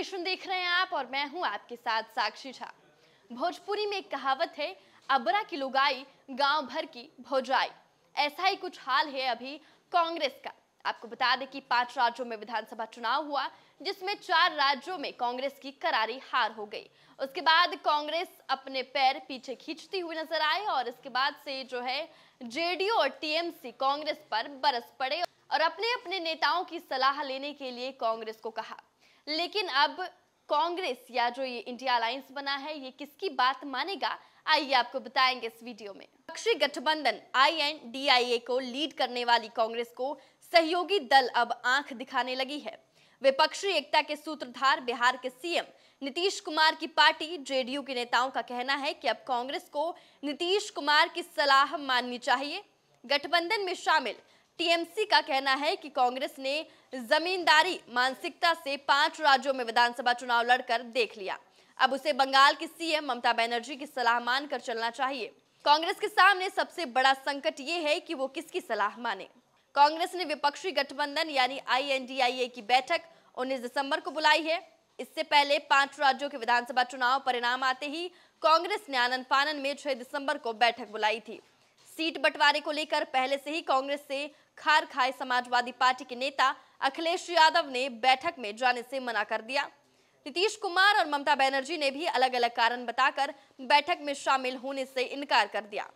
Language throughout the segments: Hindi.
नेशन देख रहे हैं आप और मैं हूं आपके साथ साक्षी झा भोजपुरी में एक कहावत है अबरा की लुगाई गांव भर की भोजाई ऐसा ही कुछ हाल है अभी कांग्रेस का आपको बता दें कि पांच राज्यों में विधानसभा चुनाव हुआ जिसमें चार राज्यों में कांग्रेस की करारी हार हो गई उसके बाद कांग्रेस अपने पैर पीछे खींचती हुई नजर आई और इसके बाद से जो है जेडीयू और टीएमसी कांग्रेस पर बरस पड़े और अपने अपने नेताओं की सलाह लेने के लिए कांग्रेस को कहा लेकिन अब कांग्रेस या जो ये इंडिया अलायंस बना है ये किसकी बात मानेगा आइए आपको बताएंगे इस वीडियो में पक्षी गठबंधन आईएनडीआईए को लीड करने वाली कांग्रेस को सहयोगी दल अब आंख दिखाने लगी है विपक्षी एकता के सूत्रधार बिहार के सीएम नीतीश कुमार की पार्टी जेडीयू के नेताओं का कहना है कि अब कांग्रेस को नीतीश कुमार की सलाह माननी चाहिए गठबंधन में शामिल टीएमसी का कहना है कि कांग्रेस ने जमींदारी मानसिकता से पांच राज्यों में विधानसभा चुनाव लड़कर देख लिया अब उसे बंगाल की सीएम ममता बनर्जी की सलाह मानकर चलना चाहिए कांग्रेस के सामने सबसे बड़ा संकट ये है कि वो किसकी सलाह माने कांग्रेस ने विपक्षी गठबंधन यानी आईएनडीआईए की बैठक 19 दिसंबर को बुलाई है इससे पहले पांच राज्यों के विधानसभा चुनाव परिणाम आते ही कांग्रेस ने आनंद फानन में 6 दिसंबर को बैठक बुलाई थी सीट बंटवारे को लेकर पहले से ही कांग्रेस से खार खाए समाजवादी पार्टी के नेता अखिलेश यादव ने बैठक में जाने से मना कर दिया नीतीश कुमार और ममता बनर्जी ने भी अलग अलग कारण बताकर बैठक में शामिल होने से इनकार कर दिया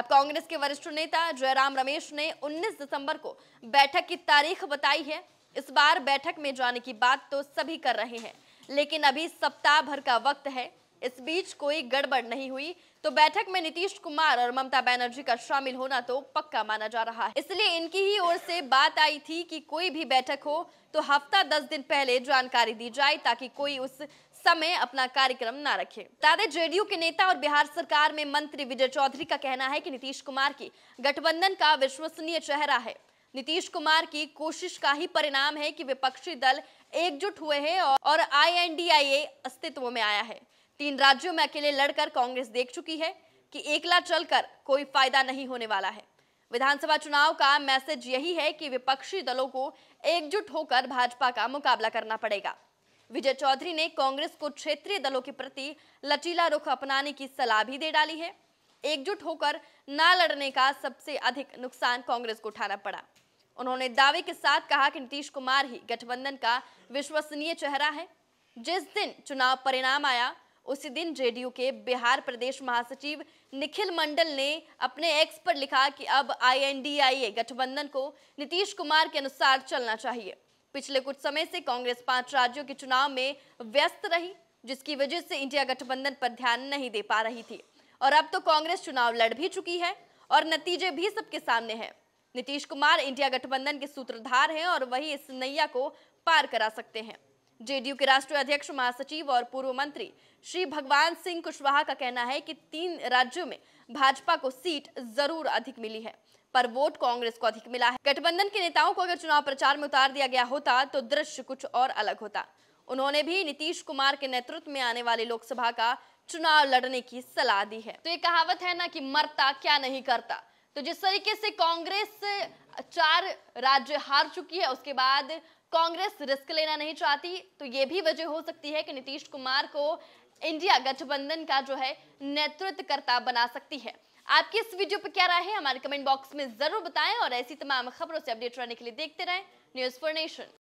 अब कांग्रेस के वरिष्ठ नेता जयराम रमेश ने 19 दिसंबर को बैठक की तारीख बताई है इस बार बैठक में जाने की बात तो सभी कर रहे हैं लेकिन अभी सप्ताह भर का वक्त है इस बीच कोई गड़बड़ नहीं हुई तो बैठक में नीतीश कुमार और ममता बैनर्जी का शामिल होना तो पक्का माना जा रहा है इसलिए इनकी ही ओर से बात आई थी कि कोई भी बैठक हो तो हफ्ता दस दिन पहले जानकारी दी जाए ताकि कोई उस समय अपना कार्यक्रम ना रखे तादे जेडीयू के नेता और बिहार सरकार में मंत्री विजय चौधरी का कहना है की नीतीश कुमार की गठबंधन का विश्वसनीय चेहरा है नीतीश कुमार की कोशिश का ही परिणाम है कि विपक्षी दल एकजुट हुए हैं और आई अस्तित्व में आया है तीन राज्यों में अकेले लड़कर कांग्रेस देख चुकी है कि एकला चलकर कोई फायदा नहीं होने वाला है विधानसभा चुनाव का मैसेज यही है कि विपक्षी दलों को एकजुट होकर भाजपा का मुकाबला करना पड़ेगा विजय चौधरी ने कांग्रेस को क्षेत्रीय दलों के प्रति लचीला रुख अपनाने की सलाह भी दे डाली है एकजुट होकर ना लड़ने का सबसे अधिक नुकसान कांग्रेस को उठाना पड़ा उन्होंने दावे के साथ कहा कि नीतीश कुमार ही गठबंधन का विश्वसनीय चेहरा है जिस दिन चुनाव परिणाम आया उसी दिन जेडीयू के बिहार प्रदेश महासचिव निखिल मंडल ने अपने एक्स पर लिखा कि अब आईएनडीआईए गठबंधन को नीतीश कुमार के अनुसार चलना चाहिए पिछले कुछ समय से कांग्रेस पांच राज्यों के चुनाव में व्यस्त रही जिसकी वजह से इंडिया गठबंधन पर ध्यान नहीं दे पा रही थी और अब तो कांग्रेस चुनाव लड़ भी चुकी है और नतीजे भी सबके सामने हैं नीतीश कुमार इंडिया गठबंधन के सूत्रधार हैं और वही इस नैया को पार करा सकते हैं जेडीयू के राष्ट्रीय अध्यक्ष महासचिव और पूर्व मंत्री श्री भगवान सिंह कुशवाहा का कहना है कि तीन राज्यों में भाजपा को सीट जरूर अधिक मिली है पर वोट कांग्रेस को अधिक मिला है गठबंधन के नेताओं को अगर चुनाव प्रचार में उतार दिया गया होता तो दृश्य कुछ और अलग होता उन्होंने भी नीतीश कुमार के नेतृत्व में आने वाले लोकसभा का चुनाव लड़ने की सलाह दी है तो ये कहावत है ना कि मरता क्या नहीं करता तो जिस तरीके से कांग्रेस चार राज्य हार चुकी है उसके बाद कांग्रेस रिस्क लेना नहीं चाहती तो ये भी वजह हो सकती है कि नीतीश कुमार को इंडिया गठबंधन का जो है नेतृत्वकर्ता बना सकती है आपकी इस वीडियो पर क्या राय है हमारे कमेंट बॉक्स में जरूर बताएं और ऐसी तमाम खबरों से अपडेट रहने के लिए देखते रहें न्यूज फॉर नेशन